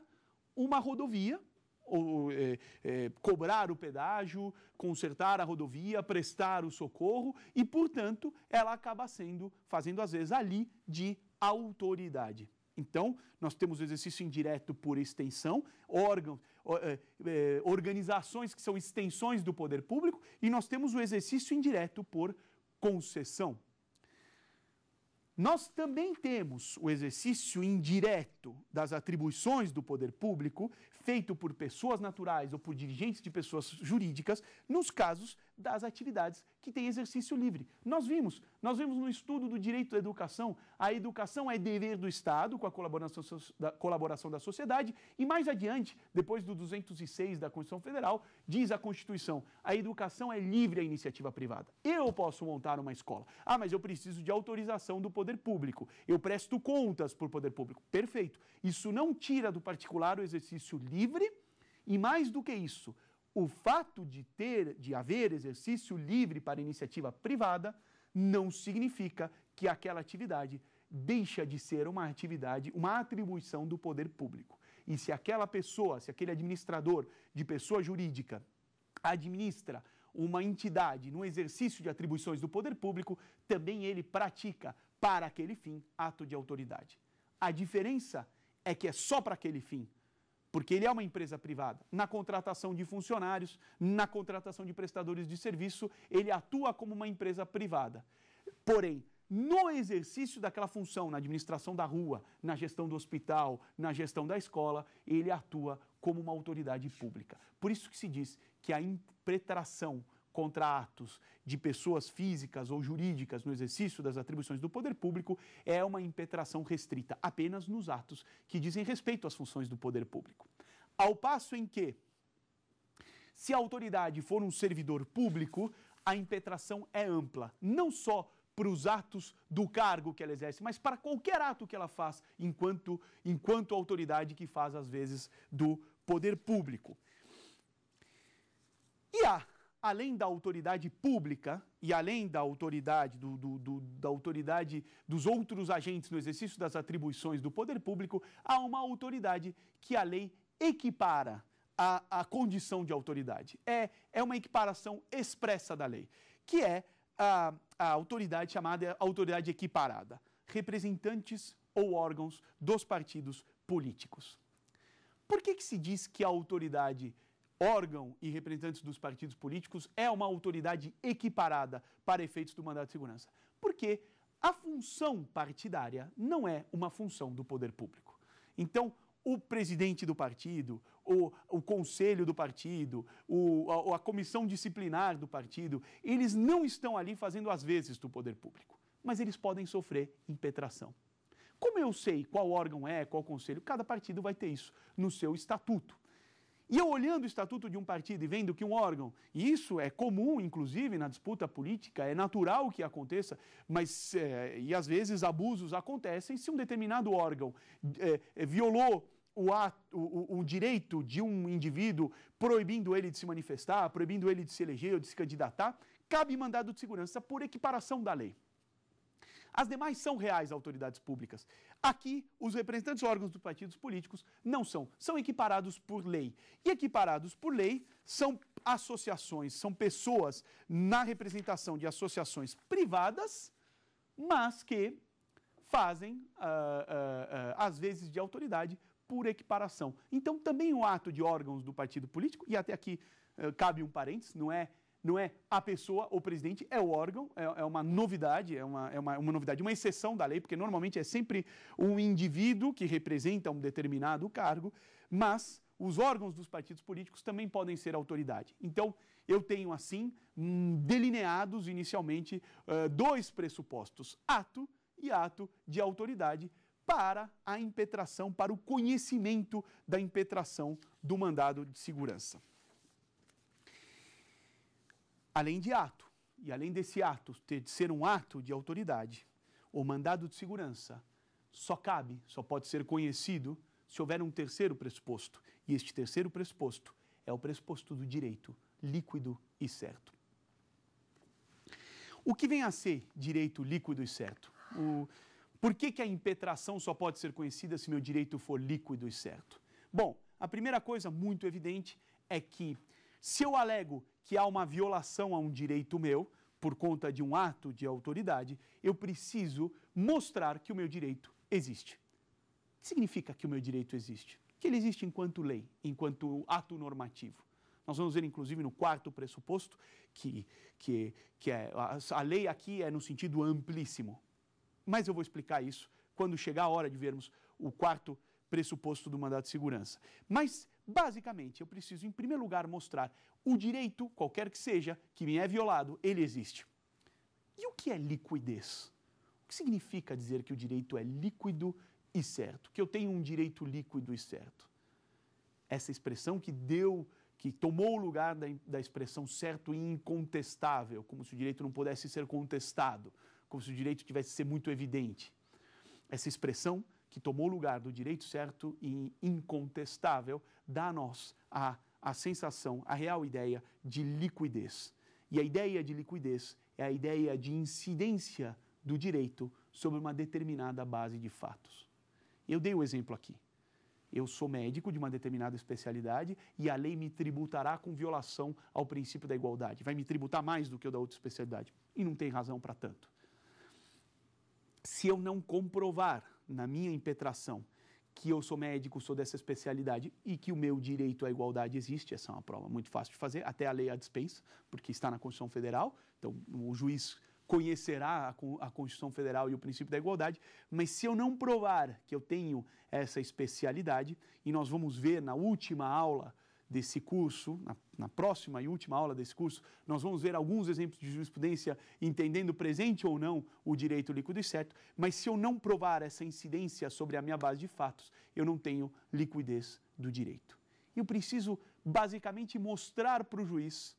uma rodovia, ou, é, é, cobrar o pedágio, consertar a rodovia, prestar o socorro e, portanto, ela acaba sendo, fazendo às vezes ali de autoridade. Então, nós temos o exercício indireto por extensão, órgãos, eh, eh, organizações que são extensões do poder público, e nós temos o exercício indireto por concessão. Nós também temos o exercício indireto das atribuições do poder público feito por pessoas naturais ou por dirigentes de pessoas jurídicas nos casos das atividades que têm exercício livre. Nós vimos, nós vimos no estudo do direito à educação, a educação é dever do Estado com a colaboração da, colaboração da sociedade e mais adiante, depois do 206 da Constituição Federal, diz a Constituição, a educação é livre à iniciativa privada. Eu posso montar uma escola. Ah, mas eu preciso de autorização do poder público. Eu presto contas por poder público. Perfeito. Isso não tira do particular o exercício livre, e mais do que isso, o fato de ter, de haver exercício livre para iniciativa privada, não significa que aquela atividade deixa de ser uma atividade, uma atribuição do poder público. E se aquela pessoa, se aquele administrador de pessoa jurídica administra uma entidade no exercício de atribuições do poder público, também ele pratica para aquele fim ato de autoridade. A diferença é que é só para aquele fim porque ele é uma empresa privada. Na contratação de funcionários, na contratação de prestadores de serviço, ele atua como uma empresa privada. Porém, no exercício daquela função, na administração da rua, na gestão do hospital, na gestão da escola, ele atua como uma autoridade pública. Por isso que se diz que a interpretação contratos de pessoas físicas ou jurídicas no exercício das atribuições do poder público é uma impetração restrita apenas nos atos que dizem respeito às funções do poder público. Ao passo em que, se a autoridade for um servidor público, a impetração é ampla, não só para os atos do cargo que ela exerce, mas para qualquer ato que ela faz enquanto, enquanto autoridade que faz, às vezes, do poder público. E há além da autoridade pública e além da autoridade, do, do, do, da autoridade dos outros agentes no exercício das atribuições do poder público, há uma autoridade que a lei equipara à, condição de autoridade. É, é uma equiparação expressa da lei, que é a, a autoridade chamada autoridade equiparada, representantes ou órgãos dos partidos políticos. Por que, que se diz que a autoridade órgão e representantes dos partidos políticos é uma autoridade equiparada para efeitos do mandato de segurança. Porque a função partidária não é uma função do poder público. Então, o presidente do partido, o, o conselho do partido, o, a, a comissão disciplinar do partido, eles não estão ali fazendo as vezes do poder público, mas eles podem sofrer impetração. Como eu sei qual órgão é, qual conselho, cada partido vai ter isso no seu estatuto. E eu olhando o estatuto de um partido e vendo que um órgão, e isso é comum, inclusive, na disputa política, é natural que aconteça, mas é, e às vezes abusos acontecem se um determinado órgão é, é violou o, ato, o, o, direito de um indivíduo, proibindo ele de se manifestar, proibindo ele de se eleger ou de se candidatar, cabe mandado de segurança por equiparação da lei. As demais são reais autoridades públicas. Aqui, os representantes órgãos dos partidos políticos não são, são equiparados por lei. E equiparados por lei são associações, são pessoas na representação de associações privadas, mas que fazem, uh, uh, uh, às vezes, de autoridade por equiparação. Então, também o ato de órgãos do partido político, e até aqui cabe um parênteses, não é não é a pessoa, o presidente, é o órgão, é, é uma novidade, é, uma, é uma, uma, novidade, uma exceção da lei, porque normalmente é sempre um indivíduo que representa um determinado cargo, mas os órgãos dos partidos políticos também podem ser autoridade. Então, eu tenho assim hum, delineados inicialmente eh, dois pressupostos: ato e ato de autoridade para a impetração, para o conhecimento da impetração do mandado de segurança além de ato, e além desse ato ter de ser um ato de autoridade, o mandado de segurança só cabe, só pode ser conhecido se houver um terceiro pressuposto. E este terceiro pressuposto é o pressuposto do direito líquido e certo. O que vem a ser direito líquido e certo? O, por que, que a impetração só pode ser conhecida se meu direito for líquido e certo? Bom, a primeira coisa muito evidente é que se eu alego que há uma violação a um direito meu, por conta de um ato de autoridade, eu preciso mostrar que o meu direito existe. O que significa que o meu direito existe? Que ele existe enquanto lei, enquanto ato normativo. Nós vamos ver, inclusive, no quarto pressuposto, que, que, que é, a, a lei aqui é no sentido amplíssimo. Mas eu vou explicar isso quando chegar a hora de vermos o quarto pressuposto do mandato de segurança. Mas Basicamente, eu preciso, em primeiro lugar, mostrar o direito, qualquer que seja, que me é violado, ele existe. E o que é liquidez? O que significa dizer que o direito é líquido e certo? Que eu tenho um direito líquido e certo? Essa expressão que deu que tomou o lugar da, da, expressão certo e incontestável, como se o direito não pudesse ser contestado, como se o direito tivesse que ser muito evidente. Essa expressão que tomou lugar do direito certo e incontestável, dá a nós a, a sensação, a real ideia de liquidez. E a ideia de liquidez é a ideia de incidência do direito sobre uma determinada base de fatos. Eu dei o um exemplo aqui. Eu sou médico de uma determinada especialidade e a lei me tributará com violação ao princípio da igualdade. Vai me tributar mais do que o da outra especialidade. E não tem razão para tanto se eu não comprovar na minha impetração que eu sou médico, sou dessa especialidade e que o meu direito à igualdade existe, essa é uma prova muito fácil de fazer, até a lei a dispensa, porque está na Constituição Federal, então o juiz conhecerá a Constituição Federal e o princípio da igualdade, mas se eu não provar que eu tenho essa especialidade, e nós vamos ver na última aula desse curso, na, na, próxima e última aula desse curso, nós vamos ver alguns exemplos de jurisprudência entendendo presente ou não o direito líquido e certo, mas se eu não provar essa incidência sobre a minha base de fatos, eu não tenho liquidez do direito. Eu preciso basicamente mostrar para o juiz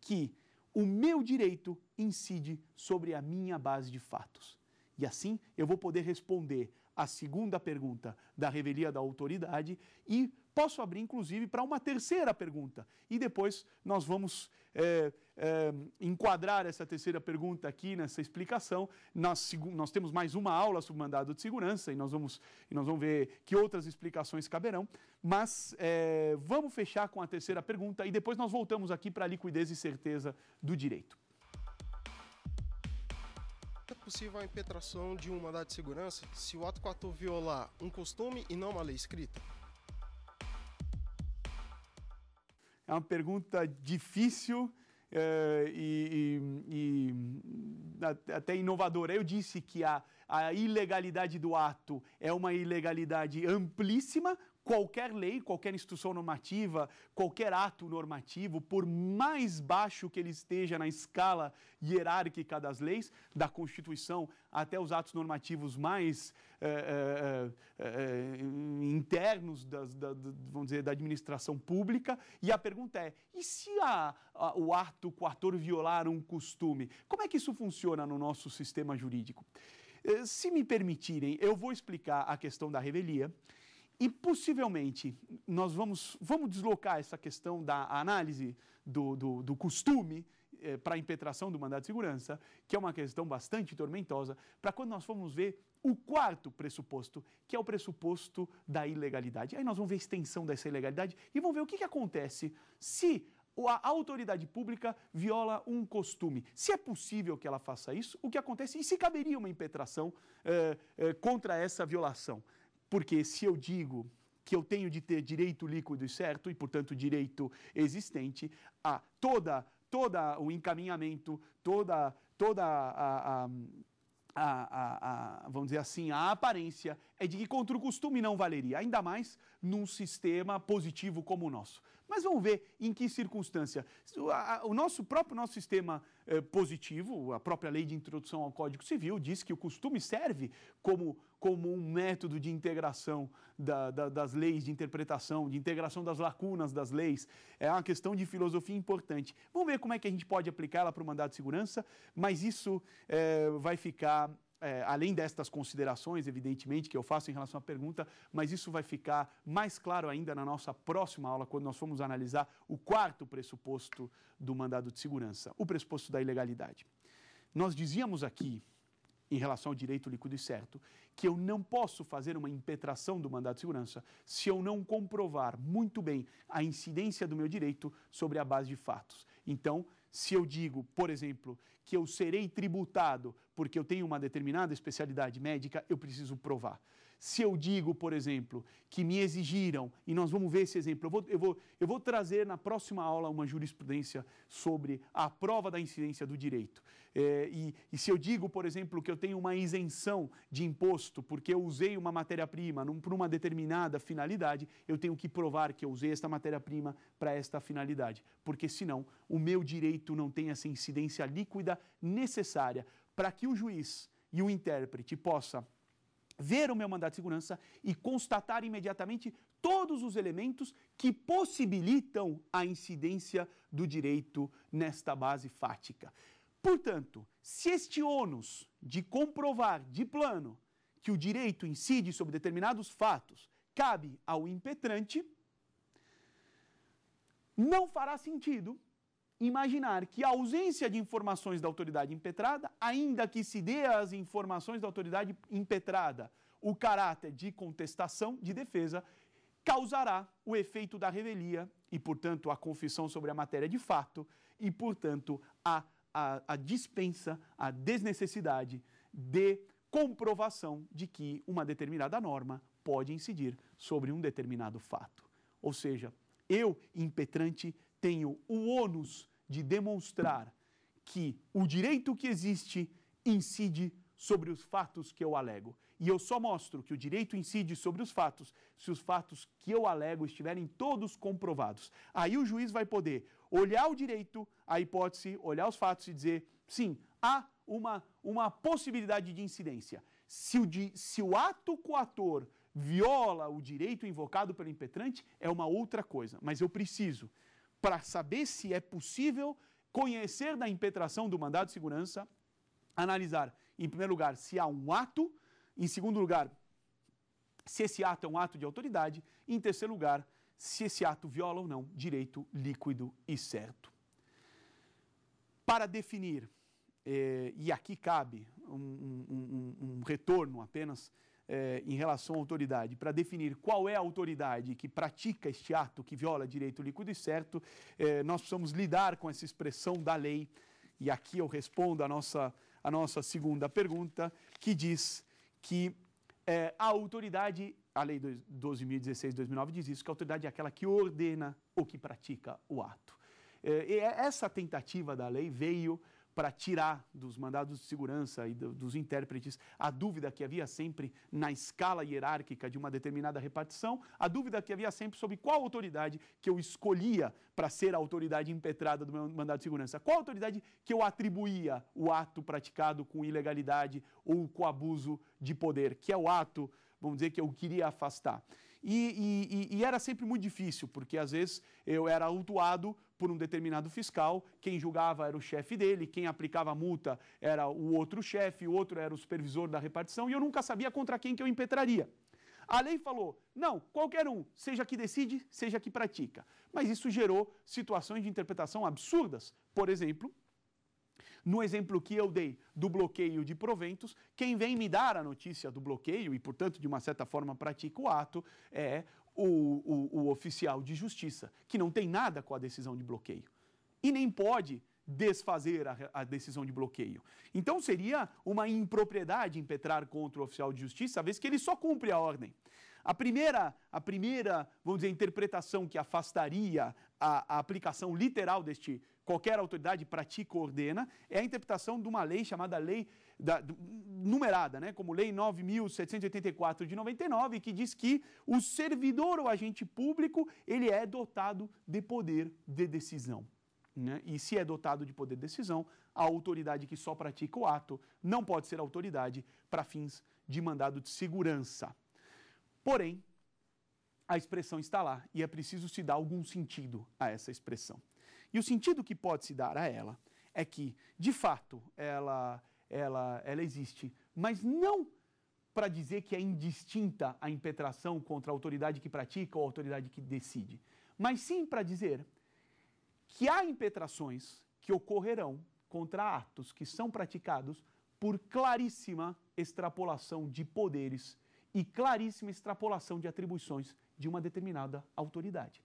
que o meu direito incide sobre a minha base de fatos. E assim eu vou poder responder à segunda pergunta da revelia da autoridade e Posso abrir, inclusive, para uma terceira pergunta. E depois nós vamos é, é, enquadrar essa terceira pergunta aqui nessa explicação. Nós, nós, temos mais uma aula sobre mandado de segurança e nós vamos, e nós vamos ver que outras explicações caberão. Mas é, vamos fechar com a terceira pergunta e depois nós voltamos aqui para a liquidez e certeza do direito. É possível a impetração de um mandado de segurança se o ato 4 violar um costume e não uma lei escrita? É uma pergunta difícil é, e, e, e, até inovadora. Eu disse que a, a ilegalidade do ato é uma ilegalidade amplíssima, qualquer lei, qualquer instrução normativa, qualquer ato normativo, por mais baixo que ele esteja na escala hierárquica das leis, da Constituição até os atos normativos mais é, é, é, internos das, da, vamos dizer, da administração pública. E a pergunta é: e se a, a, o ato coator violar um costume? Como é que isso funciona no nosso sistema jurídico? Eh, se me permitirem, eu vou explicar a questão da revelia, e possivelmente nós vamos, vamos deslocar essa questão da análise do, do, do costume eh, para a impetração do mandato de segurança, que é uma questão bastante tormentosa, para quando nós formos ver o quarto pressuposto, que é o pressuposto da ilegalidade. Aí nós vamos ver a extensão dessa ilegalidade e vamos ver o que, que acontece se a autoridade pública viola um costume. Se é possível que ela faça isso, o que acontece e se caberia uma impetração eh, eh, contra essa violação. Porque se eu digo que eu tenho de ter direito líquido e certo, e portanto direito existente, a toda, toda o encaminhamento, toda, toda a, a, a, a vamos dizer assim, a aparência é de que contra o costume não valeria, ainda mais num sistema positivo como o nosso. Mas vamos ver em que circunstância. O nosso próprio nosso sistema eh, positivo, a própria lei de introdução ao Código Civil, diz que o costume serve como como um método de integração da, da, das leis, de interpretação, de integração das lacunas das leis. É uma questão de filosofia importante. Vamos ver como é que a gente pode aplicá-la para o mandado de segurança, mas isso é, vai ficar é, além destas considerações, evidentemente, que eu faço em relação à pergunta, mas isso vai ficar mais claro ainda na nossa próxima aula, quando nós formos analisar o quarto pressuposto do mandado de segurança, o pressuposto da ilegalidade. Nós dizíamos aqui em relação ao direito líquido e certo, que eu não posso fazer uma impetração do mandado de segurança se eu não comprovar muito bem a incidência do meu direito sobre a base de fatos. Então, se eu digo, por exemplo, que eu serei tributado porque eu tenho uma determinada especialidade médica, eu preciso provar se eu digo, por exemplo, que me exigiram, e nós vamos ver esse exemplo, eu vou, eu vou, eu vou trazer na próxima aula uma jurisprudência sobre a prova da incidência do direito. É, e, e, se eu digo, por exemplo, que eu tenho uma isenção de imposto porque eu usei uma matéria-prima para uma determinada finalidade, eu tenho que provar que eu usei esta matéria-prima para esta finalidade, porque senão o meu direito não tem essa incidência líquida necessária para que o juiz e o intérprete possa ver o meu mandado de segurança e constatar imediatamente todos os elementos que possibilitam a incidência do direito nesta base fática. Portanto, se este ônus de comprovar de plano que o direito incide sobre determinados fatos cabe ao impetrante, não fará sentido imaginar que a ausência de informações da autoridade impetrada, ainda que se dê às informações da autoridade impetrada o caráter de contestação, de defesa, causará o efeito da revelia e, portanto, a confissão sobre a matéria de fato e, portanto, a, a, a dispensa, a desnecessidade de comprovação de que uma determinada norma pode incidir sobre um determinado fato. Ou seja, eu, impetrante, tenho o ônus de demonstrar que o direito que existe incide sobre os fatos que eu alego. E eu só mostro que o direito incide sobre os fatos se os fatos que eu alego estiverem todos comprovados. Aí o juiz vai poder olhar o direito, a hipótese, olhar os fatos e dizer: sim, há uma, uma possibilidade de incidência. Se o, se o ato coator viola o direito invocado pelo impetrante, é uma outra coisa, mas eu preciso para saber se é possível conhecer da impetração do mandado de segurança, analisar, em primeiro lugar, se há um ato, em segundo lugar, se esse ato é um ato de autoridade, e em terceiro lugar, se esse ato viola ou não direito líquido e certo. Para definir, eh, e aqui cabe um, um, um, um retorno apenas é, em relação à autoridade, para definir qual é a autoridade que pratica este ato que viola direito líquido e certo, é, nós precisamos lidar com essa expressão da lei. E aqui eu respondo a nossa, a nossa segunda pergunta, que diz que é, a autoridade, a lei 12.016-2009 diz isso, que a autoridade é aquela que ordena ou que pratica o ato. É, é, essa tentativa da lei veio para tirar dos mandados de segurança e do, dos intérpretes a dúvida que havia sempre na escala hierárquica de uma determinada repartição, a dúvida que havia sempre sobre qual autoridade que eu escolhia para ser a autoridade impetrada do meu mandado de segurança, qual autoridade que eu atribuía o ato praticado com ilegalidade ou com abuso de poder, que é o ato, vamos dizer, que eu queria afastar. E, e, e, era sempre muito difícil, porque às vezes eu era autuado por um determinado fiscal, quem julgava era o chefe dele, quem aplicava a multa era o outro chefe, o outro era o supervisor da repartição, e eu nunca sabia contra quem que eu impetraria. A lei falou: não, qualquer um, seja que decide, seja que pratica. Mas isso gerou situações de interpretação absurdas. Por exemplo, no exemplo que eu dei do bloqueio de proventos, quem vem me dar a notícia do bloqueio e, portanto, de uma certa forma pratica o ato, é o, o, o oficial de justiça, que não tem nada com a decisão de bloqueio e nem pode desfazer a, a, decisão de bloqueio. Então seria uma impropriedade impetrar contra o oficial de justiça, a vez que ele só cumpre a ordem. A primeira, a primeira, vamos dizer, interpretação que afastaria a, a aplicação literal deste qualquer autoridade pratica ou ordena é a interpretação de uma lei chamada lei da, numerada, né, como lei 9784 de 99, que diz que o servidor ou agente público, ele é dotado de poder de decisão. Né? E se é dotado de poder de decisão, a autoridade que só pratica o ato não pode ser autoridade para fins de mandado de segurança. Porém, a expressão está lá e é preciso se dar algum sentido a essa expressão. E o sentido que pode se dar a ela é que, de fato, ela, ela, ela existe, mas não para dizer que é indistinta a impetração contra a autoridade que pratica ou a autoridade que decide, mas sim para dizer que há impetrações que ocorrerão contra atos que são praticados por claríssima extrapolação de poderes e claríssima extrapolação de atribuições de uma determinada autoridade.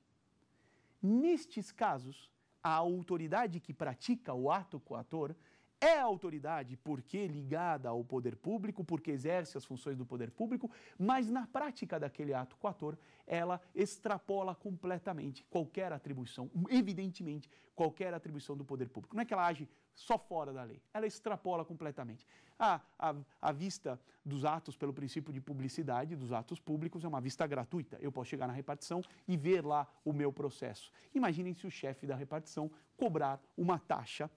Nestes casos, a autoridade que pratica o ato coator é autoridade porque ligada ao poder público, porque exerce as funções do poder público, mas na prática daquele ato coator, ela extrapola completamente qualquer atribuição, evidentemente, qualquer atribuição do poder público. Não é que ela age só fora da lei, ela extrapola completamente. A, a, a vista dos atos pelo princípio de publicidade dos atos públicos é uma vista gratuita. Eu posso chegar na repartição e ver lá o meu processo. Imaginem se o chefe da repartição cobrar uma taxa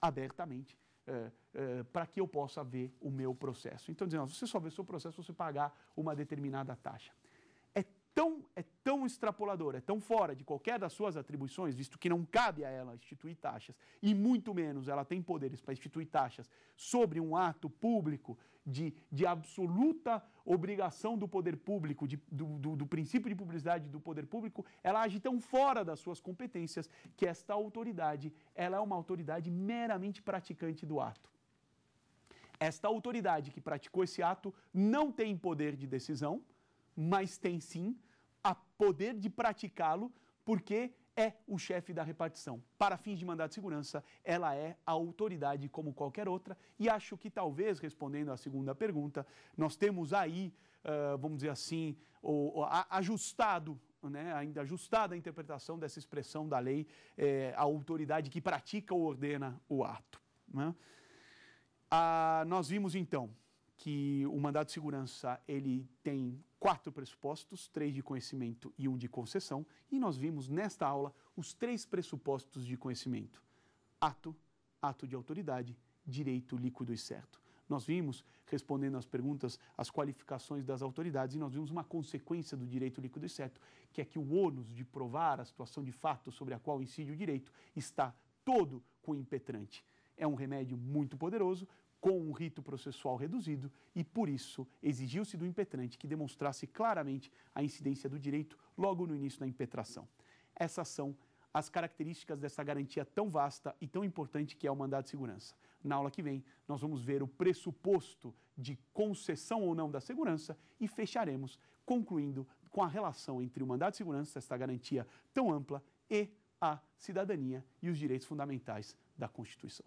abertamente é, eh, é, eh, para que eu possa ver o meu processo. Então, dizendo, você só vê seu processo se você pagar uma determinada taxa tão extrapolador, é tão fora de qualquer das suas atribuições, visto que não cabe a ela instituir taxas, e muito menos ela tem poderes para instituir taxas sobre um ato público de, de absoluta obrigação do poder público, de, do, do, do princípio de publicidade do poder público, ela age tão fora das suas competências que esta autoridade ela é uma autoridade meramente praticante do ato esta autoridade que praticou esse ato não tem poder de decisão, mas tem sim poder de praticá-lo, porque é o chefe da repartição. Para fins de mandado de segurança, ela é a autoridade como qualquer outra, e acho que talvez, respondendo à segunda pergunta, nós temos aí, uh, vamos dizer assim, o, o, a, ajustado. Né, ainda ajustada a interpretação dessa expressão da lei, é, a autoridade que pratica ou ordena o ato. Né? Ah, nós vimos então que o mandado de segurança ele tem quatro pressupostos, três de conhecimento e um de concessão, e nós vimos nesta aula os três pressupostos de conhecimento: ato, ato de autoridade, direito líquido e certo. Nós vimos, respondendo às perguntas, as qualificações das autoridades e nós vimos uma consequência do direito líquido e certo, que é que o ônus de provar a situação de fato sobre a qual incide o direito está todo com o impetrante. É um remédio muito poderoso, com um rito processual reduzido e, por isso, exigiu-se do impetrante que demonstrasse claramente a incidência do direito logo no início da impetração. Essas são as características dessa garantia tão vasta e tão importante que é o mandado de segurança. Na aula que vem, nós vamos ver o pressuposto de concessão ou não da segurança e fecharemos concluindo com a relação entre o mandado de segurança, esta garantia tão ampla, e a cidadania e os direitos fundamentais da Constituição.